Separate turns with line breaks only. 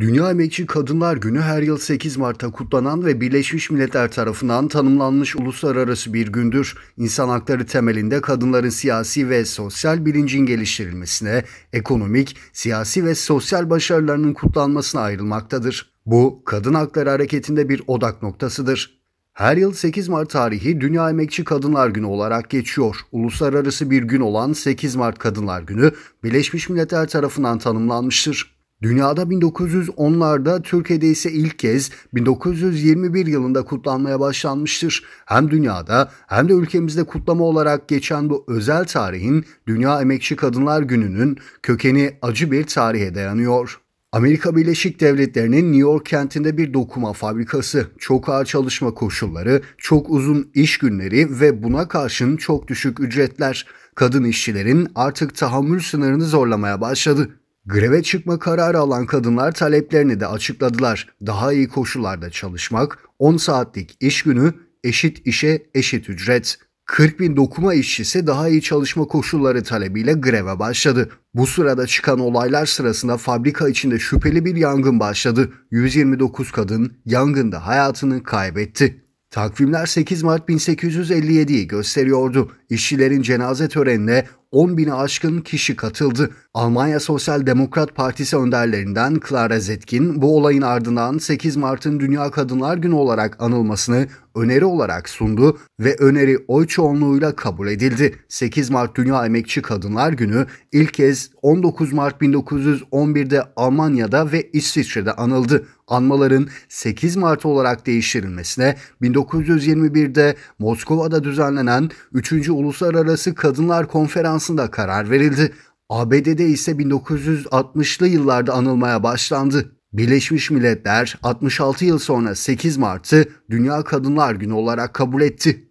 Dünya Emekçi Kadınlar Günü her yıl 8 Mart'ta kutlanan ve Birleşmiş Milletler tarafından tanımlanmış uluslararası bir gündür. İnsan hakları temelinde kadınların siyasi ve sosyal bilincin geliştirilmesine, ekonomik, siyasi ve sosyal başarılarının kutlanmasına ayrılmaktadır. Bu, kadın hakları hareketinde bir odak noktasıdır. Her yıl 8 Mart tarihi Dünya Emekçi Kadınlar Günü olarak geçiyor. Uluslararası bir gün olan 8 Mart Kadınlar Günü Birleşmiş Milletler tarafından tanımlanmıştır. Dünyada 1910'larda Türkiye'de ise ilk kez 1921 yılında kutlanmaya başlanmıştır. Hem dünyada hem de ülkemizde kutlama olarak geçen bu özel tarihin Dünya Emekçi Kadınlar Günü'nün kökeni acı bir tarihe dayanıyor. Amerika Birleşik Devletleri'nin New York kentinde bir dokuma fabrikası, çok ağır çalışma koşulları, çok uzun iş günleri ve buna karşın çok düşük ücretler kadın işçilerin artık tahammül sınırını zorlamaya başladı. Greve çıkma kararı alan kadınlar taleplerini de açıkladılar. Daha iyi koşullarda çalışmak, 10 saatlik iş günü, eşit işe eşit ücret. 40 bin dokuma işçisi daha iyi çalışma koşulları talebiyle greve başladı. Bu sırada çıkan olaylar sırasında fabrika içinde şüpheli bir yangın başladı. 129 kadın yangında hayatını kaybetti. Takvimler 8 Mart 1857'yi gösteriyordu. İşçilerin cenaze törenine 10 bini aşkın kişi katıldı. Almanya Sosyal Demokrat Partisi önderlerinden Clara Zetkin bu olayın ardından 8 Mart'ın Dünya Kadınlar Günü olarak anılmasını öneri olarak sundu ve öneri oy çoğunluğuyla kabul edildi. 8 Mart Dünya Emekçi Kadınlar Günü ilk kez 19 Mart 1911'de Almanya'da ve İsviçre'de anıldı. Anmaların 8 Mart olarak değiştirilmesine 1921'de Moskova'da düzenlenen 3. Uluslararası Kadınlar Konferansı konferansında karar verildi. ABD'de ise 1960'lı yıllarda anılmaya başlandı. Birleşmiş Milletler 66 yıl sonra 8 Mart'ı Dünya Kadınlar Günü olarak kabul etti.